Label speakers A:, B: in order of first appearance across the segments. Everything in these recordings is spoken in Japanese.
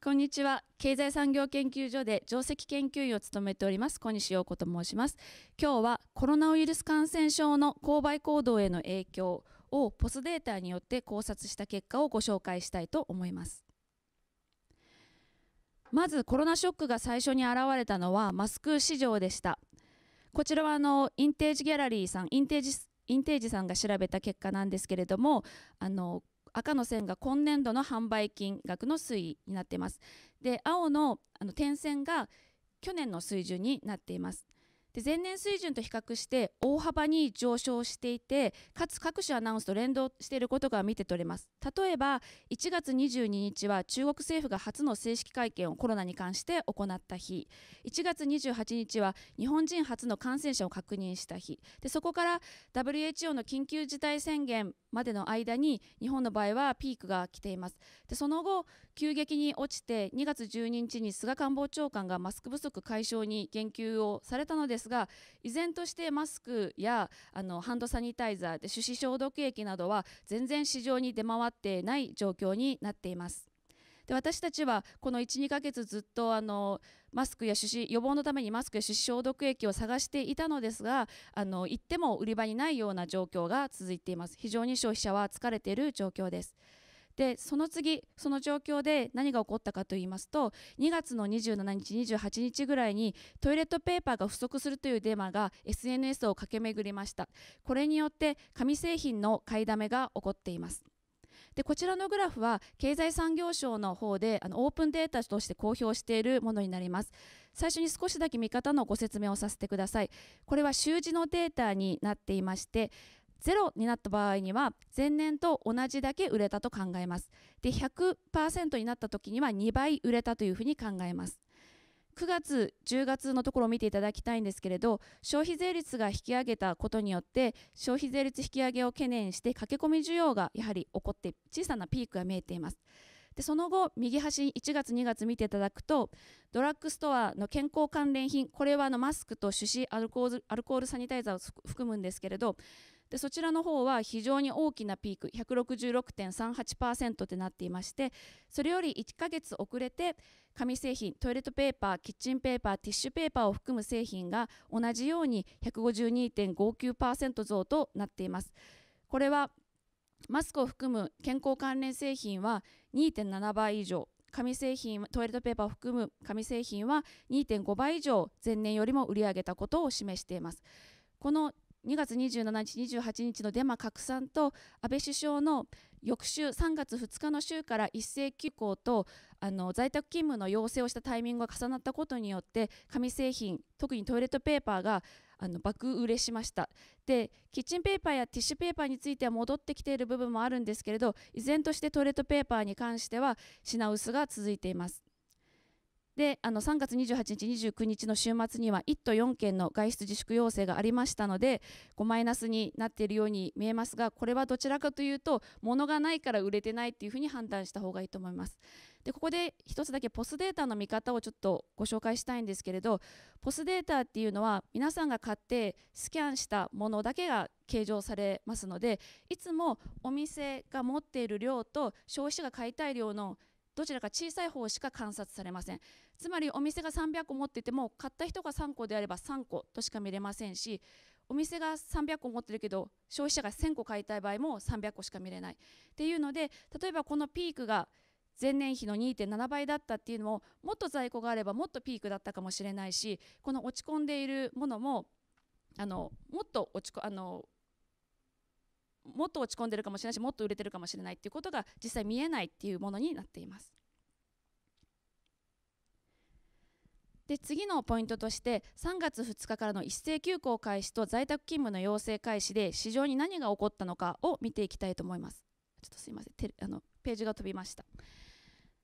A: こんにちは。経済産業研究所で上席研究員を務めております、小西洋子と申します。今日はコロナウイルス感染症の購買行動への影響をポスデータによって考察した結果をご紹介したいと思います。まずコロナショックが最初に現れたのはマスク市場でした。こちらはあのインテージギャラリーさん、インテージインテージさんが調べた結果なんですけれどもあの赤の線が今年度の販売金額の推移になっています。で青のあの点線が去年の水準になっています。で前年水準と比較して大幅に上昇していてかつ各種アナウンスと連動していることが見て取れます例えば1月22日は中国政府が初の正式会見をコロナに関して行った日1月28日は日本人初の感染者を確認した日でそこから WHO の緊急事態宣言までの間に日本の場合はピークが来ていますでその後急激に落ちて2月12日に菅官房長官がマスク不足解消に言及をされたのですですが依然としてマスクやあのハンドサニタイザーで手指消毒液などは全然市場に出回ってない状況になっています。で私たちはこの12ヶ月ずっとあのマスクや手指予防のためにマスクや手指消毒液を探していたのですがあの行っても売り場にないような状況が続いています非常に消費者は疲れている状況ですでその次その状況で何が起こったかと言いますと2月の27日28日ぐらいにトイレットペーパーが不足するというデマが SNS を駆け巡りましたこれによって紙製品の買いだめが起こっていますでこちらのグラフは経済産業省の方であのオープンデータとして公表しているものになります最初に少しだけ見方のご説明をさせてくださいこれは習字のデータになっていましてゼロになった場合には前年と同じだけ売れたと考えますで100%になった時には2倍売れたというふうに考えます9月10月のところを見ていただきたいんですけれど消費税率が引き上げたことによって消費税率引き上げを懸念して駆け込み需要がやはり起こって小さなピークが見えていますでその後右端に1月2月見ていただくとドラッグストアの健康関連品これはあのマスクと手指アルコールアルコールサニタイザーを含むんですけれどでそちらの方は非常に大きなピーク166.38%となっていましてそれより1ヶ月遅れて紙製品トイレットペーパーキッチンペーパーティッシュペーパーを含む製品が同じように152.59%増となっています。これはマスクを含む健康関連製品は2.7倍以上紙製品トイレットペーパーを含む紙製品は2.5倍以上前年よりも売り上げたことを示しています。この2月27日、28日のデマ拡散と安倍首相の翌週3月2日の週から一斉休校とあの在宅勤務の要請をしたタイミングが重なったことによって紙製品特にトイレットペーパーがあの爆売れしましたでキッチンペーパーやティッシュペーパーについては戻ってきている部分もあるんですけれど依然としてトイレットペーパーに関しては品薄が続いています。であの3月28日、29日の週末には1都4県の外出自粛要請がありましたので5マイナスになっているように見えますがこれはどちらかというと物がないから売れてないっていうふうに判断した方がいいと思います。でここで1つだけポスデータの見方をちょっとご紹介したいんですけれど POS データっていうのは皆さんが買ってスキャンしたものだけが計上されますのでいつもお店が持っている量と消費者が買いたい量のどちらか小さい方しか観察されませんつまりお店が300個持ってても買った人が3個であれば3個としか見れませんしお店が300個持ってるけど消費者が1000個買いたい場合も300個しか見れないっていうので例えばこのピークが前年比の2.7倍だったっていうのももっと在庫があればもっとピークだったかもしれないしこの落ち込んでいるものもあのもっと落ちこあのもっと落ち込んでるかもしれないしもっと売れてるかもしれないっていうことが実際見えないっていうものになっています。で次のポイントとして3月2日からの一斉休校開始と在宅勤務の要請開始で市場に何が起こったのかを見ていきたいと思います。ちょっとすいませんてあのページが飛びました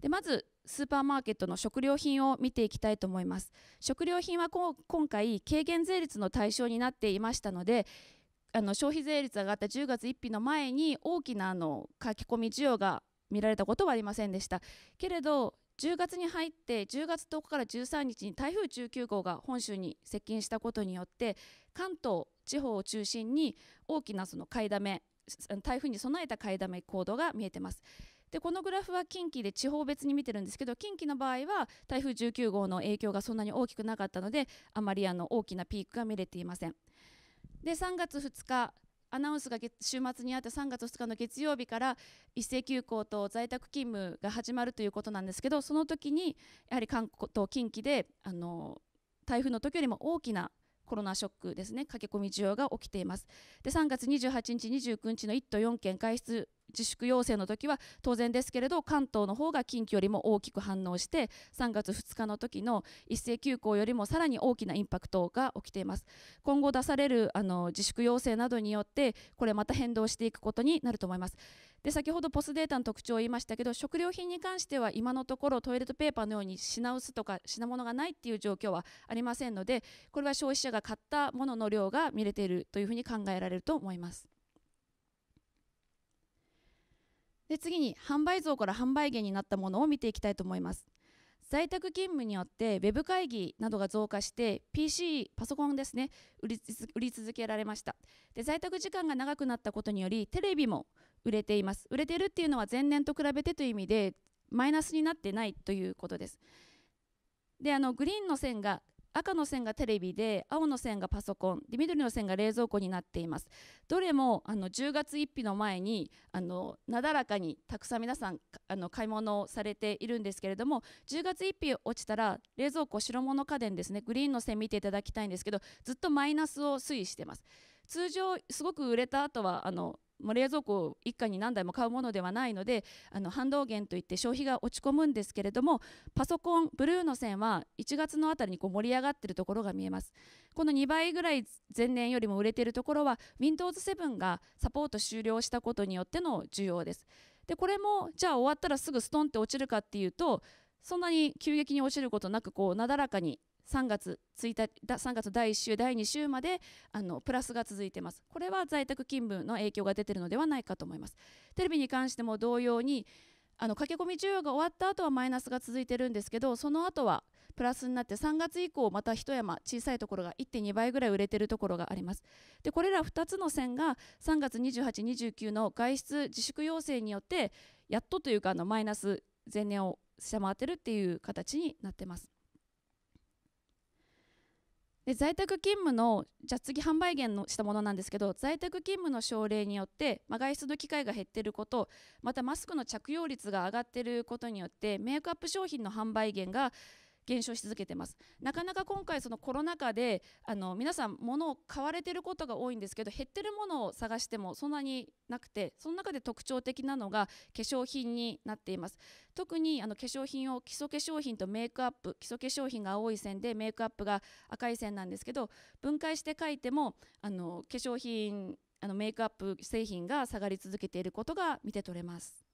A: でまずスーパーマーケットの食料品を見ていきたいと思います食料品は今回軽減税率の対象になっていましたのであの消費税率上がった10月1日の前に大きなあの書き込み需要が見られたことはありませんでしたけれど10月に入って10月10日から13日に台風19号が本州に接近したことによって関東地方を中心に大きなその買いだめ台風に備えた買いだめ行動が見えてます。でこのグラフは近畿で地方別に見てるんですけど近畿の場合は台風19号の影響がそんなに大きくなかったのであまりあの大きなピークが見れていません。で3月2日アナウンスが週末にあった3月2日の月曜日から一斉休校と在宅勤務が始まるということなんですけどその時にやはり国と近畿であの台風の時よりも大きなコロナショックですね駆け込み需要が起きていますで3月28日29日の1都4県外出自粛要請の時は当然ですけれど関東の方が近畿よりも大きく反応して3月2日の時の一斉休校よりもさらに大きなインパクトが起きています今後出されるあの自粛要請などによってこれまた変動していくことになると思いますで先ほどポスデータの特徴を言いましたけど食料品に関しては今のところトイレットペーパーのように品薄とか品物がないっていう状況はありませんのでこれは消費者が買ったものの量が見れているというふうに考えられると思います。で次に販売増から販売源になったものを見ていきたいと思います在宅勤務によって Web 会議などが増加して PC パソコンですね売り売り続けられましたで在宅時間が長くなったことによりテレビも売れています売れてるっていうのは前年と比べてという意味でマイナスになってないということですであのグリーンの線が赤の線がテレビで青の線がパソコンで緑の線が冷蔵庫になっていますどれもあの10月1日の前にあのなだらかにたくさん皆さんあの買い物をされているんですけれども10月1日落ちたら冷蔵庫白物家電ですねグリーンの線見ていただきたいんですけどずっとマイナスを推移してます通常すごく売れた後はあのもう冷蔵庫を一家に何台も買うものではないのであの反動源といって消費が落ち込むんですけれどもパソコンブルーの線は1月のあたりにこう盛り上がってるところが見えますこの2倍ぐらい前年よりも売れているところは Windows7 がサポート終了したことによっての需要ですでこれもじゃあ終わったらすぐストンって落ちるかっていうとそんなに急激に落ちることなくこうなだらかに3月1日3月第1週第2週まであのプラスが続いてますこれは在宅勤務の影響が出てるのではないかと思いますテレビに関しても同様にあの駆け込み需要が終わった後はマイナスが続いてるんですけどその後はプラスになって3月以降また一山小さいところが1.2倍ぐらい売れてるところがありますでこれら2つの線が3月2829の外出自粛要請によってやっとというかあのマイナス前年を下回ってるっていう形になってますで在宅勤務のじゃあ次販売源のしたものなんですけど在宅勤務の症例によって、まあ、外出の機会が減っていることまたマスクの着用率が上がっていることによってメイクアップ商品の販売減が減少し続けてますなかなか今回そのコロナ禍であの皆さん物を買われてることが多いんですけど減ってるものを探してもそんなになくてその中で特徴的なのが化粧品になっています特にあの化粧品を基礎化粧品とメイクアップ基礎化粧品が青い線でメイクアップが赤い線なんですけど分解して書いてもあの化粧品あのメイクアップ製品が下がり続けていることが見て取れます。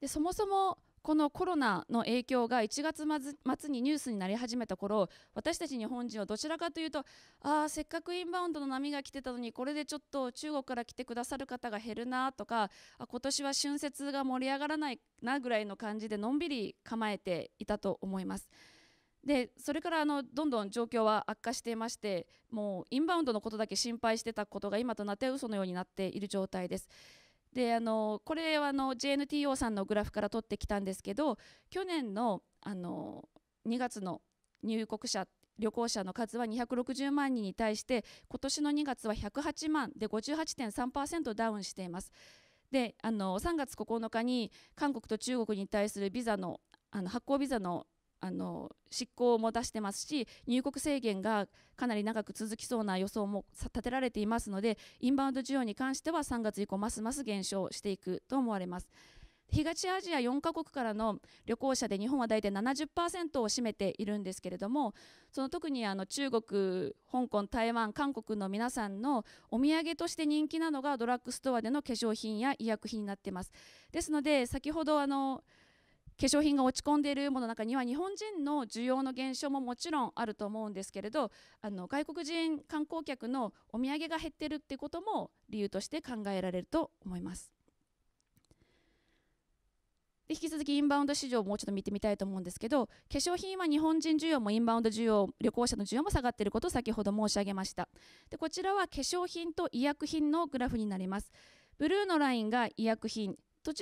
A: でそもそもこのコロナの影響が1月末にニュースになり始めた頃私たち日本人はどちらかというとあせっかくインバウンドの波が来てたのにこれでちょっと中国から来てくださる方が減るなとかあ今年は春節が盛り上がらないなぐらいの感じでのんびり構えていたと思います。でそれからあのどんどん状況は悪化していましてもうインバウンドのことだけ心配してたことが今となっては嘘のようになっている状態です。であのこれはの JNTO さんのグラフから取ってきたんですけど去年のあの2月の入国者旅行者の数は260万人に対して今年の2月は108万で58.3%ダウンしています。であの3月9日に韓国と中国に対するビザのあの発行ビザのあの執行も出してますし入国制限がかなり長く続きそうな予想も立てられていますのでインバウンド需要に関しては3月以降ますます減少していくと思われます。東アジア4カ国からの旅行者で日本は大体70%を占めているんですけれどもその特にあの中国、香港、台湾、韓国の皆さんのお土産として人気なのがドラッグストアでの化粧品や医薬品になっています。ですので先ほどあの化粧品が落ち込んでいるものの中には日本人の需要の減少ももちろんあると思うんですけれどあの外国人観光客のお土産が減ってるってことも理由として考えられると思います。で引き続きインバウンド市場をもうちょっと見てみたいと思うんですけど化粧品は日本人需要もインバウンド需要旅行者の需要も下がっていることを先ほど申し上げましたでこちらは化粧品と医薬品のグラフになりますブルーのラインが医薬品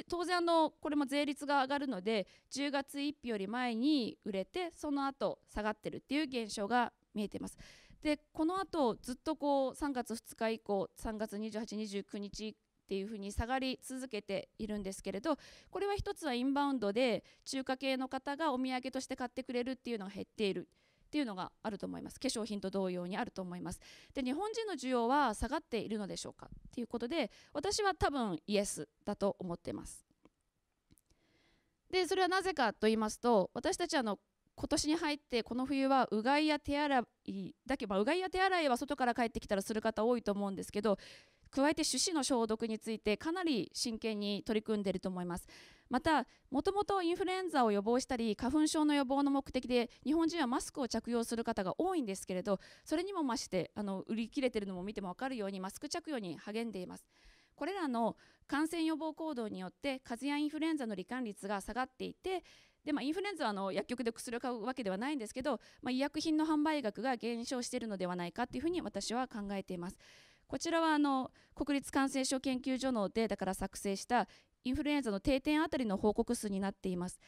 A: 当然あのこれも税率が上がるので10月1日より前に売れてその後下がってるっていう現象が見えています。でこの後ずっとこう3月2日以降3月28、29日っていうふうに下がり続けているんですけれどこれは一つはインバウンドで中華系の方がお土産として買ってくれるっていうのが減っている。っていうのがあると思います化粧品と同様にあると思いますで日本人の需要は下がっているのでしょうかっていうことで私は多分イエスだと思ってますでそれはなぜかと言いますと私たちあの今年に入ってこの冬はうがいや手洗いだけど、まあ、うがいや手洗いは外から帰ってきたらする方多いと思うんですけど加えて手指の消毒についてかなり真剣に取り組んでいると思いますまたもともとインフルエンザを予防したり花粉症の予防の目的で日本人はマスクを着用する方が多いんですけれどそれにもましてあの売り切れているのも見ても分かるようにマスク着用に励んでいます。これらの感染予防行動によって風邪やインフルエンザの罹患率が下がっていてで、まあ、インフルエンザはあの薬局で薬を買うわけではないんですけど、まあ、医薬品の販売額が減少しているのではないかというふうに私は考えています。こちらはあの国立感染症研究所のデータから作成したインフルエンザの定点あたりの報告数になっています。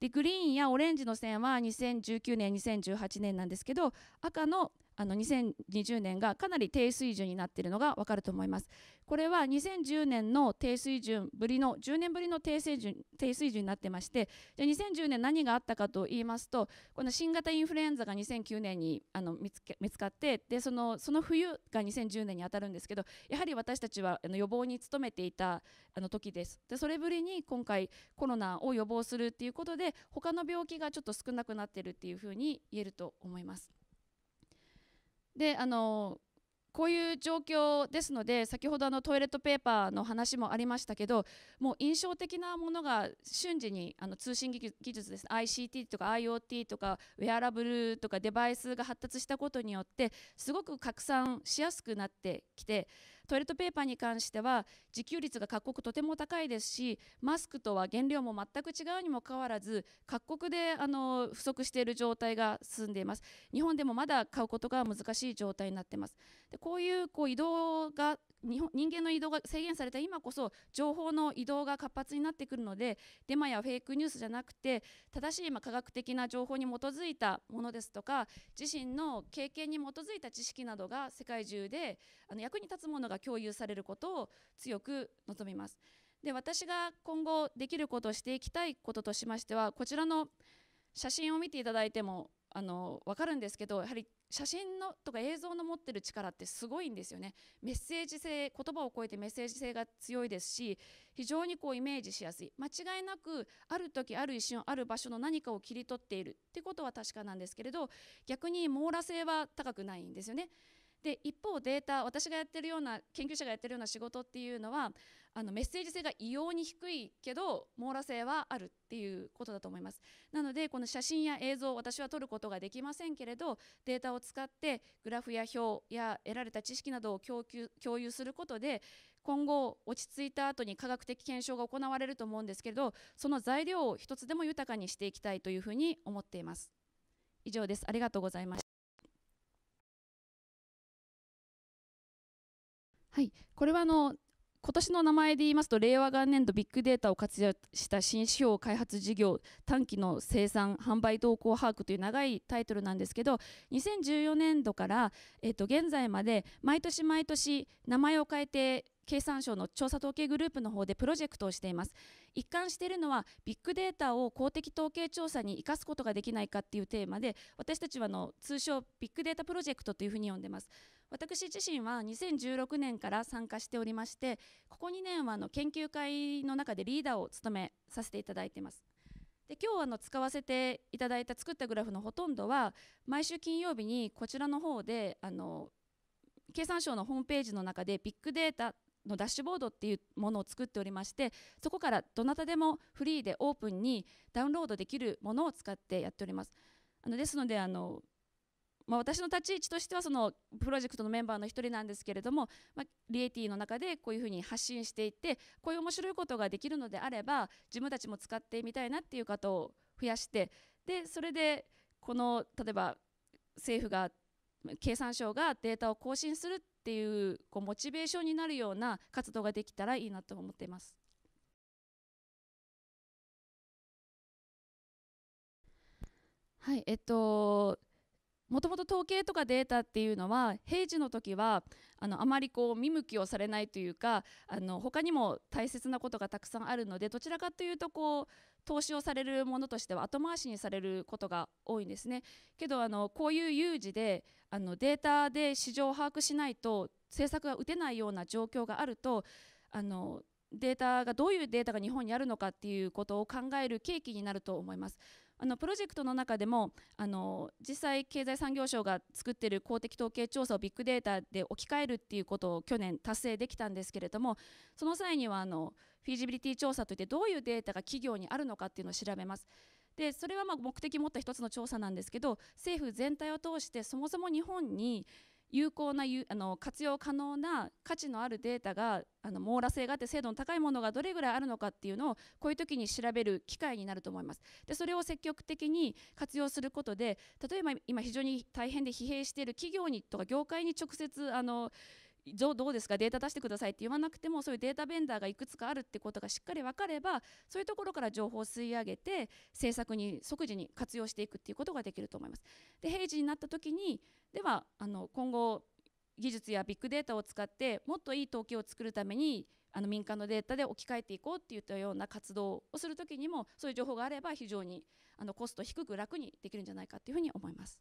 A: でグリーンやオレンジの線は2019年2018年なんですけど赤のあの2020年がかなり低水準になっているのが分かると思います。これは2010年の低水準ぶりの10年ぶりの低水準低水準になってましてじゃ2010年何があったかと言いますとこの新型インフルエンザが2009年にあの見つけ見つかってでそのその冬が2010年に当たるんですけどやはり私たちはあの予防に努めていたあの時です。でそれぶりに今回コロナを予防するっていうことで他の病気がちょっと少なくなってるっていうふうに言えると思います。であのこういう状況ですので先ほどあのトイレットペーパーの話もありましたけどもう印象的なものが瞬時にあの通信技術です ICT とか IoT とかウェアラブルとかデバイスが発達したことによってすごく拡散しやすくなってきてトイレットペーパーに関しては自給率が各国とても高いですしマスクとは原料も全く違うにもかかわらず各国であの不足している状態が進んでいます日本でもまだ買うことが難しい状態になっていますでこういうこう移動が日本人間の移動が制限された今こそ情報の移動が活発になってくるのでデマやフェイクニュースじゃなくて正しい今科学的な情報に基づいたものですとか自身の経験に基づいた知識などが世界中であの役に立つものが共有されることを強く望みますで私が今後できることをしていきたいこととしましてはこちらの写真を見ていただいてもあの分かるんですけどやはり写真のとか映像の持ってる力ってすごいんですよねメッセージ性言葉を超えてメッセージ性が強いですし非常にこうイメージしやすい間違いなくある時ある一瞬ある場所の何かを切り取っているってことは確かなんですけれど逆に網羅性は高くないんですよねで一方データ私がやってるような研究者がやってるような仕事っていうのはあのメッセージ性が異様に低いけど網羅性はあるっていうことだと思いますなのでこの写真や映像私は撮ることができませんけれどデータを使ってグラフや表や得られた知識などを供給共有することで今後落ち着いた後に科学的検証が行われると思うんですけれどその材料を一つでも豊かにしていきたいというふうに思っています以上ですありがとうございましたはい、これはあの今年の名前で言いますと令和元年度ビッグデータを活用した新指標開発事業短期の生産販売動向把握という長いタイトルなんですけど2014年度から、えっと、現在まで毎年毎年名前を変えて経産省の調査統計グループの方でプロジェクトをしています一貫しているのはビッグデータを公的統計調査に生かすことができないかっていうテーマで私たちはあの通称ビッグデータプロジェクトというふうに呼んでます私自身は2016年から参加しておりましてここ2年はあの研究会の中でリーダーを務めさせていただいていますで今日あの使わせていただいた作ったグラフのほとんどは毎週金曜日にこちらの方であの経産省のホームページの中でビッグデータのダッシュボードっていうものを作っておりましてそこからどなたでもフリーでオープンにダウンロードできるものを使ってやっております。あのですのであのまあ、私の立ち位置としてはそのプロジェクトのメンバーの一人なんですけれども、まあ、リエティの中でこういうふうに発信していてこういう面白いことができるのであれば自分たちも使ってみたいなっていう方を増やしてでそれでこの例えば政府が経産省がデータを更新するっていうこうモチベーションになるような活動ができたらいいなと思っています。はいえっともともと統計とかデータっていうのは平時の時はあのあまりこう見向きをされないというかあの他にも大切なことがたくさんあるのでどちらかというとこう投資をされるものとしては後回しにされることが多いんですね。けどあのこういう有事であのデータで市場を把握しないと政策が打てないような状況があるとあのデータがどういうデータが日本にあるのかっていうことを考える契機になると思います。あのプロジェクトの中でもあの実際経済産業省が作っている公的統計調査をビッグデータで置き換えるっていうことを去年達成できたんですけれどもその際にはあのフィジビリティ調査といってどういうデータが企業にあるのかっていうのを調べます。でそれはま目的を持った一つの調査なんですけど政府全体を通してそもそも日本に有効なあの活用可能な価値のあるデータがあの網羅性があって精度の高いものがどれぐらいあるのかっていうのをこういう時に調べる機会になると思います。でそれを積極的に活用することで例えば今非常に大変で疲弊している企業にとか業界に直接あのどうですかデータ出してくださいって言わなくてもそういうデータベンダーがいくつかあるってことがしっかり分かればそういうところから情報を吸い上げて政策に即時に活用していくっていうことができると思います。で平時になった時にではあの今後技術やビッグデータを使ってもっといい統計を作るためにあの民間のデータで置き換えていこうっていったような活動をする時にもそういう情報があれば非常にあのコスト低く楽にできるんじゃないかっていうふうに思います。